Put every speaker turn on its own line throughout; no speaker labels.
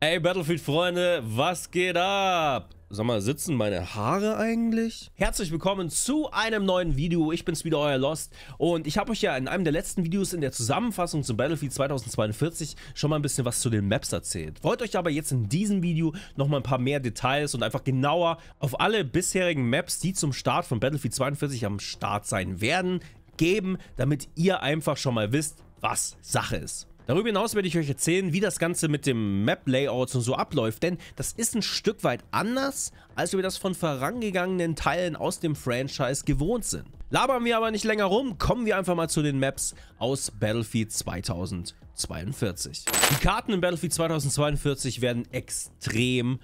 Ey Battlefield-Freunde, was geht ab? Sag mal, sitzen meine Haare eigentlich? Herzlich willkommen zu einem neuen Video. Ich bin's wieder, euer Lost. Und ich habe euch ja in einem der letzten Videos in der Zusammenfassung zum Battlefield 2042 schon mal ein bisschen was zu den Maps erzählt. Wollte euch aber jetzt in diesem Video nochmal ein paar mehr Details und einfach genauer auf alle bisherigen Maps, die zum Start von Battlefield 42 am Start sein werden, geben, damit ihr einfach schon mal wisst, was Sache ist. Darüber hinaus werde ich euch erzählen, wie das Ganze mit dem Map-Layout und so abläuft, denn das ist ein Stück weit anders, als wir das von vorangegangenen Teilen aus dem Franchise gewohnt sind. Labern wir aber nicht länger rum, kommen wir einfach mal zu den Maps aus Battlefield 2042. Die Karten in Battlefield 2042 werden extrem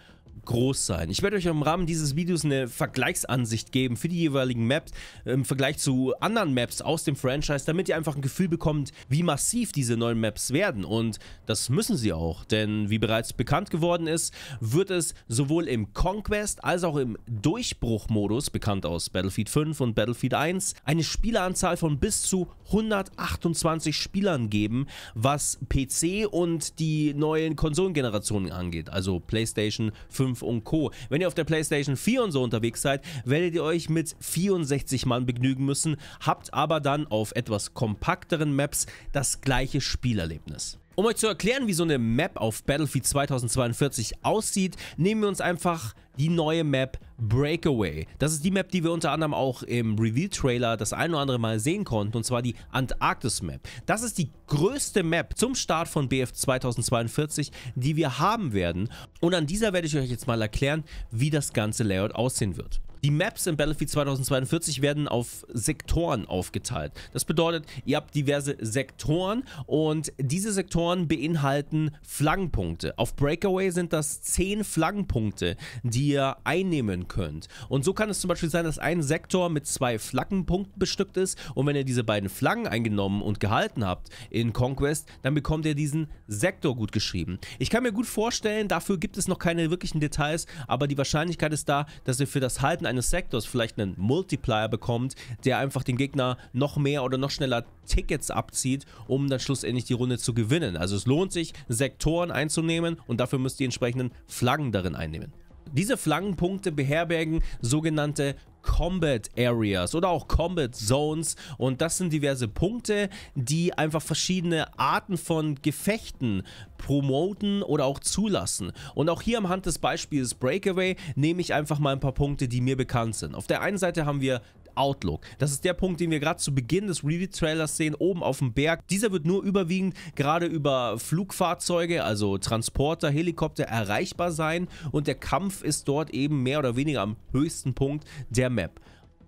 groß sein. Ich werde euch im Rahmen dieses Videos eine Vergleichsansicht geben für die jeweiligen Maps im Vergleich zu anderen Maps aus dem Franchise, damit ihr einfach ein Gefühl bekommt, wie massiv diese neuen Maps werden. Und das müssen sie auch, denn wie bereits bekannt geworden ist, wird es sowohl im Conquest als auch im Durchbruchmodus, bekannt aus Battlefield 5 und Battlefield 1, eine Spieleranzahl von bis zu 128 Spielern geben, was PC und die neuen Konsolengenerationen angeht, also PlayStation 5 5 und Co. Wenn ihr auf der PlayStation 4 und so unterwegs seid, werdet ihr euch mit 64 Mann begnügen müssen, habt aber dann auf etwas kompakteren Maps das gleiche Spielerlebnis. Um euch zu erklären, wie so eine Map auf Battlefield 2042 aussieht, nehmen wir uns einfach die neue Map Breakaway. Das ist die Map, die wir unter anderem auch im Reveal-Trailer das ein oder andere Mal sehen konnten, und zwar die Antarktis-Map. Das ist die größte Map zum Start von BF 2042, die wir haben werden. Und an dieser werde ich euch jetzt mal erklären, wie das ganze Layout aussehen wird. Die Maps in Battlefield 2042 werden auf Sektoren aufgeteilt. Das bedeutet, ihr habt diverse Sektoren und diese Sektoren beinhalten Flaggenpunkte. Auf Breakaway sind das 10 Flaggenpunkte, die ihr einnehmen könnt. Und so kann es zum Beispiel sein, dass ein Sektor mit zwei Flaggenpunkten bestückt ist und wenn ihr diese beiden Flaggen eingenommen und gehalten habt in Conquest, dann bekommt ihr diesen Sektor gut geschrieben. Ich kann mir gut vorstellen, dafür gibt es noch keine wirklichen Details, aber die Wahrscheinlichkeit ist da, dass ihr für das Halten eines eines Sektors vielleicht einen Multiplier bekommt, der einfach den Gegner noch mehr oder noch schneller Tickets abzieht, um dann schlussendlich die Runde zu gewinnen. Also es lohnt sich, Sektoren einzunehmen und dafür müsst ihr die entsprechenden Flaggen darin einnehmen. Diese Flaggenpunkte beherbergen sogenannte Combat Areas oder auch Combat Zones und das sind diverse Punkte, die einfach verschiedene Arten von Gefechten promoten oder auch zulassen. Und auch hier am Hand des Beispiels Breakaway nehme ich einfach mal ein paar Punkte, die mir bekannt sind. Auf der einen Seite haben wir Outlook. Das ist der Punkt, den wir gerade zu Beginn des Review-Trailers sehen, oben auf dem Berg. Dieser wird nur überwiegend gerade über Flugfahrzeuge, also Transporter, Helikopter erreichbar sein und der Kampf ist dort eben mehr oder weniger am höchsten Punkt der Map.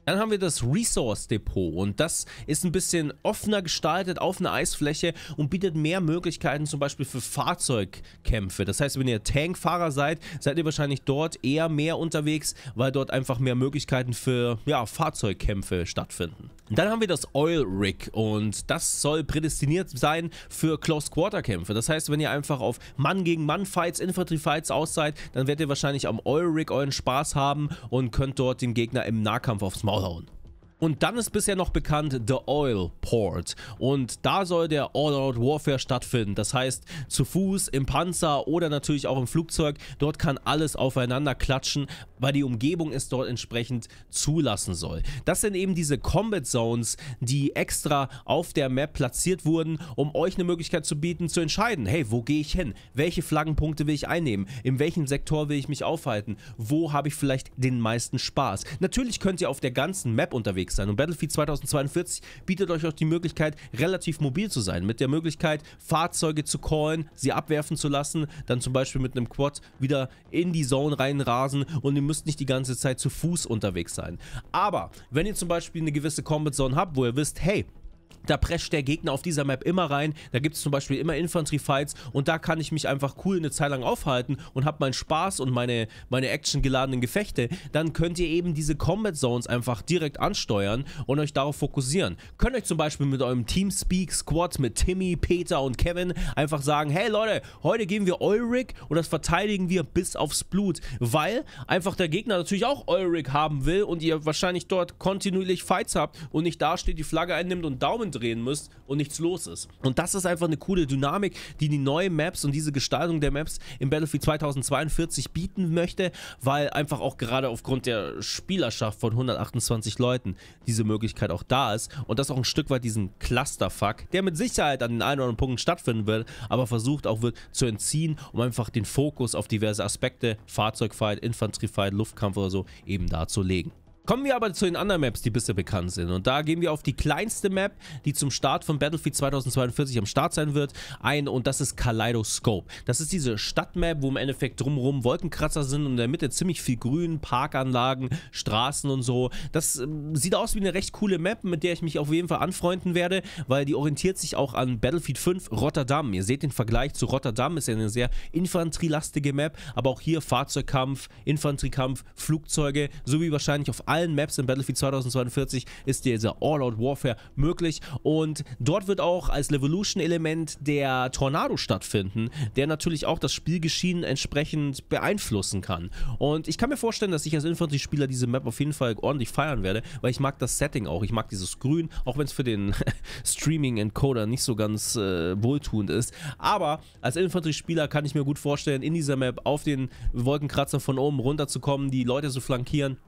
Dann haben wir das Resource Depot und das ist ein bisschen offener gestaltet auf einer Eisfläche und bietet mehr Möglichkeiten zum Beispiel für Fahrzeugkämpfe. Das heißt, wenn ihr Tankfahrer seid, seid ihr wahrscheinlich dort eher mehr unterwegs, weil dort einfach mehr Möglichkeiten für ja, Fahrzeugkämpfe stattfinden. Dann haben wir das Oil Rig und das soll prädestiniert sein für Close Quarter Kämpfe. Das heißt, wenn ihr einfach auf Mann gegen Mann Fights, Infanterie Fights aus seid, dann werdet ihr wahrscheinlich am Oil Rig euren Spaß haben und könnt dort den Gegner im Nahkampf aufs Maul Hold. Und dann ist bisher noch bekannt The Oil Port. Und da soll der All-Out Warfare stattfinden. Das heißt, zu Fuß, im Panzer oder natürlich auch im Flugzeug. Dort kann alles aufeinander klatschen, weil die Umgebung es dort entsprechend zulassen soll. Das sind eben diese Combat Zones, die extra auf der Map platziert wurden, um euch eine Möglichkeit zu bieten, zu entscheiden, hey, wo gehe ich hin? Welche Flaggenpunkte will ich einnehmen? In welchem Sektor will ich mich aufhalten? Wo habe ich vielleicht den meisten Spaß? Natürlich könnt ihr auf der ganzen Map unterwegs unterwegs sein. Und Battlefield 2042 bietet euch auch die Möglichkeit, relativ mobil zu sein. Mit der Möglichkeit, Fahrzeuge zu callen, sie abwerfen zu lassen, dann zum Beispiel mit einem Quad wieder in die Zone reinrasen und ihr müsst nicht die ganze Zeit zu Fuß unterwegs sein. Aber, wenn ihr zum Beispiel eine gewisse Combat Zone habt, wo ihr wisst, hey, da prescht der Gegner auf dieser Map immer rein. Da gibt es zum Beispiel immer Infanterie-Fights und da kann ich mich einfach cool eine Zeit lang aufhalten und habe meinen Spaß und meine, meine actiongeladenen Gefechte. Dann könnt ihr eben diese Combat Zones einfach direkt ansteuern und euch darauf fokussieren. Könnt euch zum Beispiel mit eurem Teamspeak-Squad mit Timmy, Peter und Kevin einfach sagen, hey Leute, heute geben wir Eurik und das verteidigen wir bis aufs Blut, weil einfach der Gegner natürlich auch Eurik haben will und ihr wahrscheinlich dort kontinuierlich Fights habt und nicht da steht, die Flagge einnimmt und Daumen Figuren drehen müsst und nichts los ist. Und das ist einfach eine coole Dynamik, die die neuen Maps und diese Gestaltung der Maps im Battlefield 2042 bieten möchte, weil einfach auch gerade aufgrund der Spielerschaft von 128 Leuten diese Möglichkeit auch da ist und das auch ein Stück weit diesen Clusterfuck, der mit Sicherheit an den einen oder anderen Punkten stattfinden wird, aber versucht auch wird zu entziehen, um einfach den Fokus auf diverse Aspekte, Fahrzeugfight, Infanteriefight, Luftkampf oder so eben da zu legen. Kommen wir aber zu den anderen Maps, die bisher bekannt sind. Und da gehen wir auf die kleinste Map, die zum Start von Battlefield 2042 am Start sein wird, ein. Und das ist Kaleidoscope. Das ist diese Stadtmap, wo im Endeffekt drumherum Wolkenkratzer sind und in der Mitte ziemlich viel Grün, Parkanlagen, Straßen und so. Das ähm, sieht aus wie eine recht coole Map, mit der ich mich auf jeden Fall anfreunden werde, weil die orientiert sich auch an Battlefield 5 Rotterdam. Ihr seht den Vergleich zu Rotterdam, ist ja eine sehr infanterielastige Map, aber auch hier Fahrzeugkampf, Infanteriekampf, Flugzeuge, so wie wahrscheinlich auf allen allen Maps in Battlefield 2042 ist dieser All-Out Warfare möglich und dort wird auch als Revolution-Element der Tornado stattfinden, der natürlich auch das Spielgeschehen entsprechend beeinflussen kann. Und ich kann mir vorstellen, dass ich als Infanteriespieler diese Map auf jeden Fall ordentlich feiern werde, weil ich mag das Setting auch. Ich mag dieses Grün, auch wenn es für den Streaming-Encoder nicht so ganz äh, wohltuend ist. Aber als Infanteriespieler kann ich mir gut vorstellen, in dieser Map auf den Wolkenkratzer von oben runterzukommen, die Leute zu flankieren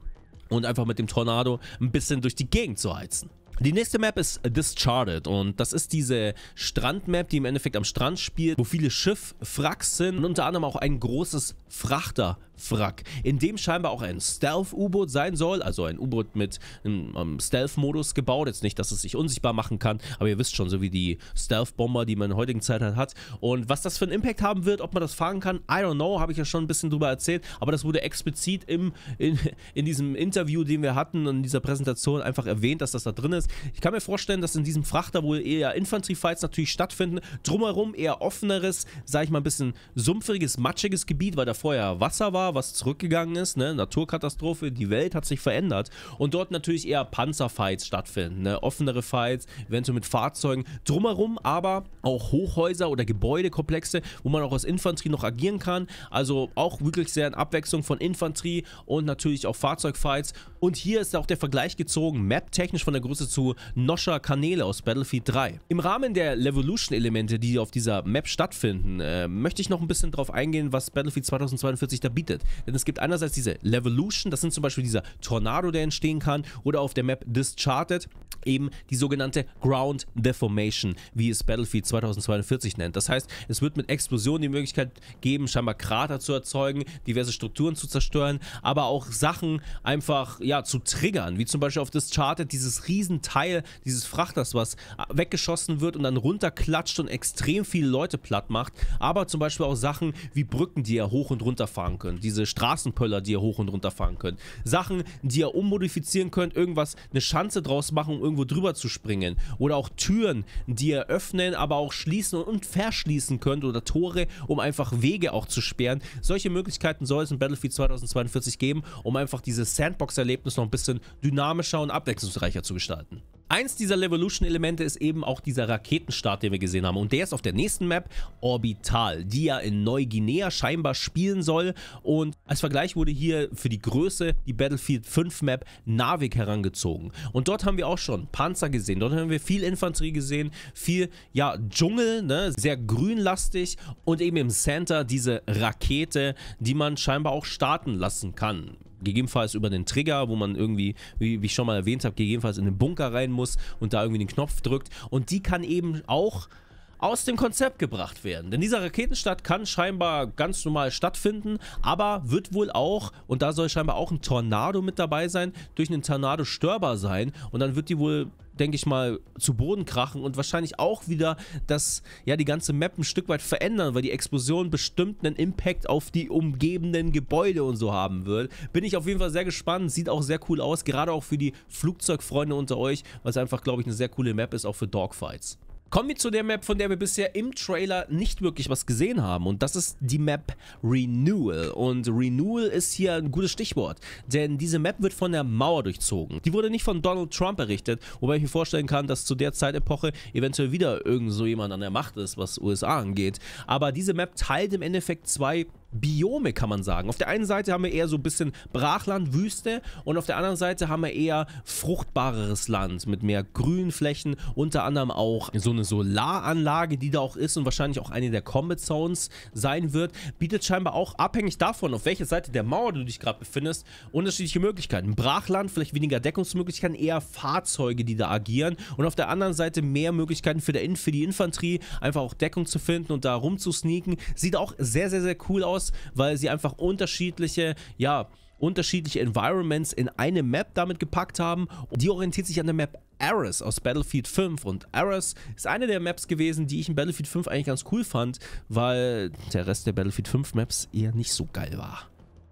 und einfach mit dem Tornado ein bisschen durch die Gegend zu heizen. Die nächste Map ist Discharted und das ist diese Strandmap, die im Endeffekt am Strand spielt, wo viele Schifffracks sind und unter anderem auch ein großes Frachter Frack, in dem scheinbar auch ein Stealth-U-Boot sein soll, also ein U-Boot mit einem ähm, ähm, Stealth-Modus gebaut. Jetzt nicht, dass es sich unsichtbar machen kann, aber ihr wisst schon, so wie die Stealth-Bomber, die man in der heutigen Zeit halt hat. Und was das für einen Impact haben wird, ob man das fahren kann, I don't know, habe ich ja schon ein bisschen drüber erzählt, aber das wurde explizit im, in, in diesem Interview, den wir hatten, in dieser Präsentation einfach erwähnt, dass das da drin ist. Ich kann mir vorstellen, dass in diesem Frachter wohl eher Infanterie-Fights natürlich stattfinden, drumherum eher offeneres, sage ich mal ein bisschen sumpfiges, matschiges Gebiet, weil da vorher Wasser war, was zurückgegangen ist, ne? Naturkatastrophe, die Welt hat sich verändert und dort natürlich eher Panzerfights stattfinden, ne? offenere Fights, eventuell mit Fahrzeugen drumherum, aber auch Hochhäuser oder Gebäudekomplexe, wo man auch als Infanterie noch agieren kann, also auch wirklich sehr in Abwechslung von Infanterie und natürlich auch Fahrzeugfights und hier ist auch der Vergleich gezogen, map-technisch von der Größe zu Noscher Kanäle aus Battlefield 3. Im Rahmen der Levolution-Elemente, die auf dieser Map stattfinden, äh, möchte ich noch ein bisschen darauf eingehen, was Battlefield 2000 2042 da bietet. Denn es gibt einerseits diese Levolution, das sind zum Beispiel dieser Tornado, der entstehen kann, oder auf der Map Discharted eben die sogenannte Ground Deformation, wie es Battlefield 2042 nennt. Das heißt, es wird mit Explosionen die Möglichkeit geben, scheinbar Krater zu erzeugen, diverse Strukturen zu zerstören, aber auch Sachen einfach ja, zu triggern, wie zum Beispiel auf Discharted dieses Riesenteil dieses Frachters, was weggeschossen wird und dann runterklatscht und extrem viele Leute platt macht, aber zum Beispiel auch Sachen wie Brücken, die ihr hoch und runter fahren könnt, diese Straßenpöller, die ihr hoch und runter fahren könnt, Sachen, die ihr ummodifizieren könnt, irgendwas, eine Schanze draus machen, um irgendwo drüber zu springen. Oder auch Türen, die ihr öffnen, aber auch schließen und verschließen könnt. Oder Tore, um einfach Wege auch zu sperren. Solche Möglichkeiten soll es in Battlefield 2042 geben, um einfach dieses Sandbox-Erlebnis noch ein bisschen dynamischer und abwechslungsreicher zu gestalten. Eins dieser Levolution-Elemente ist eben auch dieser Raketenstart, den wir gesehen haben. Und der ist auf der nächsten Map, Orbital, die ja in Neuguinea scheinbar spielen soll. Und als Vergleich wurde hier für die Größe die Battlefield 5 Map Navik herangezogen. Und dort haben wir auch schon Panzer gesehen, dort haben wir viel Infanterie gesehen, viel, ja, Dschungel, ne? sehr grünlastig und eben im Center diese Rakete, die man scheinbar auch starten lassen kann gegebenenfalls über den Trigger, wo man irgendwie, wie, wie ich schon mal erwähnt habe, gegebenenfalls in den Bunker rein muss und da irgendwie den Knopf drückt. Und die kann eben auch aus dem Konzept gebracht werden. Denn dieser Raketenstart kann scheinbar ganz normal stattfinden, aber wird wohl auch, und da soll scheinbar auch ein Tornado mit dabei sein, durch einen Tornado störbar sein. Und dann wird die wohl denke ich mal, zu Boden krachen und wahrscheinlich auch wieder das, ja, die ganze Map ein Stück weit verändern, weil die Explosion bestimmt einen Impact auf die umgebenden Gebäude und so haben wird. Bin ich auf jeden Fall sehr gespannt, sieht auch sehr cool aus, gerade auch für die Flugzeugfreunde unter euch, was einfach, glaube ich, eine sehr coole Map ist, auch für Dogfights. Kommen wir zu der Map, von der wir bisher im Trailer nicht wirklich was gesehen haben. Und das ist die Map Renewal. Und Renewal ist hier ein gutes Stichwort. Denn diese Map wird von der Mauer durchzogen. Die wurde nicht von Donald Trump errichtet. Wobei ich mir vorstellen kann, dass zu der Zeitepoche eventuell wieder irgend so jemand an der Macht ist, was USA angeht. Aber diese Map teilt im Endeffekt zwei Biome, kann man sagen. Auf der einen Seite haben wir eher so ein bisschen Brachland, Wüste und auf der anderen Seite haben wir eher fruchtbareres Land mit mehr Grünflächen, unter anderem auch so eine Solaranlage, die da auch ist und wahrscheinlich auch eine der Combat Zones sein wird, bietet scheinbar auch abhängig davon, auf welcher Seite der Mauer du dich gerade befindest, unterschiedliche Möglichkeiten. Brachland, vielleicht weniger Deckungsmöglichkeiten, eher Fahrzeuge, die da agieren und auf der anderen Seite mehr Möglichkeiten für, der, für die Infanterie, einfach auch Deckung zu finden und da rumzusneaken. Sieht auch sehr, sehr, sehr cool aus aus, weil sie einfach unterschiedliche, ja, unterschiedliche Environments in eine Map damit gepackt haben. Und die orientiert sich an der Map Arras aus Battlefield 5 und Arras ist eine der Maps gewesen, die ich in Battlefield 5 eigentlich ganz cool fand, weil der Rest der Battlefield 5 Maps eher nicht so geil war.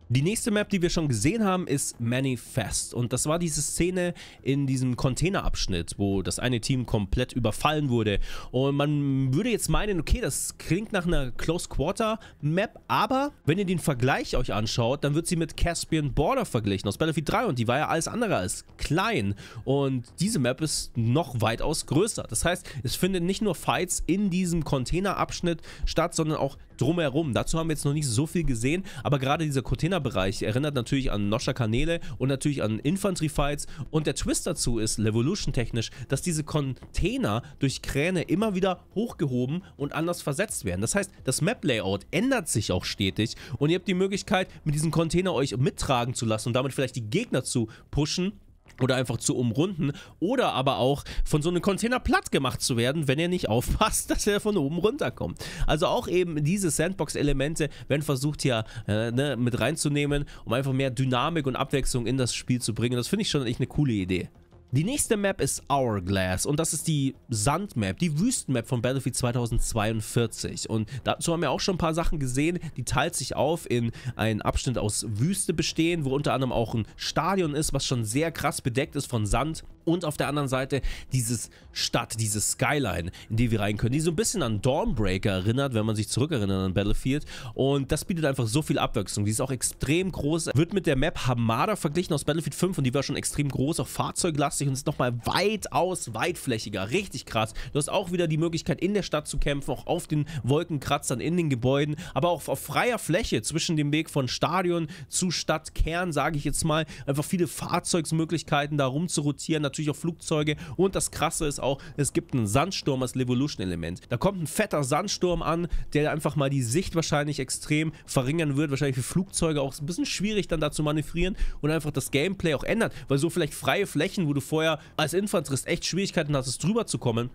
Die nächste Map, die wir schon gesehen haben, ist Manifest. Und das war diese Szene in diesem Containerabschnitt, wo das eine Team komplett überfallen wurde. Und man würde jetzt meinen, okay, das klingt nach einer Close Quarter Map, aber wenn ihr den Vergleich euch anschaut, dann wird sie mit Caspian Border verglichen aus Battlefield 3 und die war ja alles andere als klein. Und diese Map ist noch weitaus größer. Das heißt, es finden nicht nur Fights in diesem Containerabschnitt statt, sondern auch drumherum. Dazu haben wir jetzt noch nicht so viel gesehen, aber gerade dieser Container Arena-Bereich erinnert natürlich an Noscher-Kanäle und natürlich an Infanterie-Fights. Und der Twist dazu ist, Levolution-technisch, dass diese Container durch Kräne immer wieder hochgehoben und anders versetzt werden. Das heißt, das Map-Layout ändert sich auch stetig und ihr habt die Möglichkeit, mit diesem Container euch mittragen zu lassen und damit vielleicht die Gegner zu pushen oder einfach zu umrunden oder aber auch von so einem Container platt gemacht zu werden, wenn er nicht aufpasst, dass er von oben runterkommt. Also auch eben diese Sandbox-Elemente werden versucht hier äh, ne, mit reinzunehmen, um einfach mehr Dynamik und Abwechslung in das Spiel zu bringen. Das finde ich schon echt eine coole Idee. Die nächste Map ist Hourglass und das ist die Sandmap, die Wüstenmap von Battlefield 2042. Und dazu haben wir auch schon ein paar Sachen gesehen. Die teilt sich auf in einen Abschnitt aus Wüste bestehen, wo unter anderem auch ein Stadion ist, was schon sehr krass bedeckt ist von Sand. Und auf der anderen Seite dieses Stadt, diese Skyline, in die wir rein können, die so ein bisschen an Dawnbreaker erinnert, wenn man sich zurückerinnert an Battlefield. Und das bietet einfach so viel Abwechslung. Die ist auch extrem groß, wird mit der Map Hamada verglichen aus Battlefield 5 und die war schon extrem groß, auch Fahrzeuglast 80 und ist nochmal weitaus weitflächiger. Richtig krass. Du hast auch wieder die Möglichkeit, in der Stadt zu kämpfen, auch auf den Wolkenkratzern, in den Gebäuden, aber auch auf freier Fläche zwischen dem Weg von Stadion zu Stadtkern, sage ich jetzt mal. Einfach viele Fahrzeugsmöglichkeiten, da rumzurotieren, natürlich auch Flugzeuge. Und das Krasse ist auch, es gibt einen Sandsturm als Levolution-Element. Da kommt ein fetter Sandsturm an, der einfach mal die Sicht wahrscheinlich extrem verringern wird. Wahrscheinlich für Flugzeuge auch ein bisschen schwierig dann da zu manövrieren und einfach das Gameplay auch ändern, weil so vielleicht freie Flächen, wo du vorher als Infanterist echt Schwierigkeiten hattest, drüber zu kommen,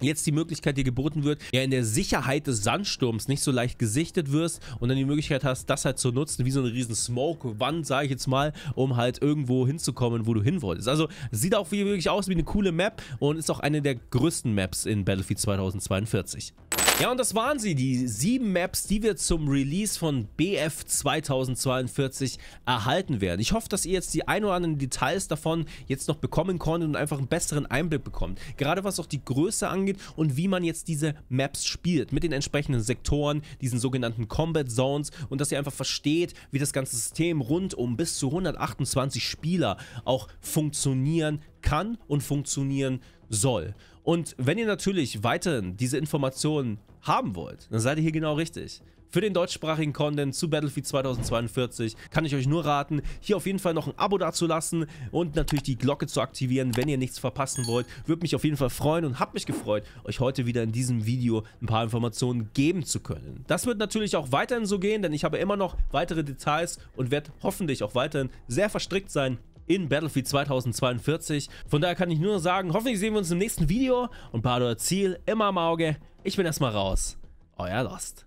jetzt die Möglichkeit dir geboten wird, ja in der Sicherheit des Sandsturms nicht so leicht gesichtet wirst und dann die Möglichkeit hast, das halt zu nutzen, wie so eine riesen Smoke-Wand, sage ich jetzt mal, um halt irgendwo hinzukommen, wo du hin wolltest. Also sieht auch wirklich aus wie eine coole Map und ist auch eine der größten Maps in Battlefield 2042. Ja, und das waren sie, die sieben Maps, die wir zum Release von BF 2042 erhalten werden. Ich hoffe, dass ihr jetzt die ein oder anderen Details davon jetzt noch bekommen konntet und einfach einen besseren Einblick bekommt. Gerade was auch die Größe angeht, angeht und wie man jetzt diese Maps spielt mit den entsprechenden Sektoren, diesen sogenannten Combat Zones und dass ihr einfach versteht, wie das ganze System rund um bis zu 128 Spieler auch funktionieren kann und funktionieren soll. Und wenn ihr natürlich weiterhin diese Informationen haben wollt, dann seid ihr hier genau richtig. Für den deutschsprachigen Content zu Battlefield 2042 kann ich euch nur raten, hier auf jeden Fall noch ein Abo dazulassen und natürlich die Glocke zu aktivieren, wenn ihr nichts verpassen wollt. Würde mich auf jeden Fall freuen und habe mich gefreut, euch heute wieder in diesem Video ein paar Informationen geben zu können. Das wird natürlich auch weiterhin so gehen, denn ich habe immer noch weitere Details und werde hoffentlich auch weiterhin sehr verstrickt sein in Battlefield 2042. Von daher kann ich nur sagen, hoffentlich sehen wir uns im nächsten Video und Bardor Ziel immer im Auge. Ich bin erstmal raus. Euer Lost.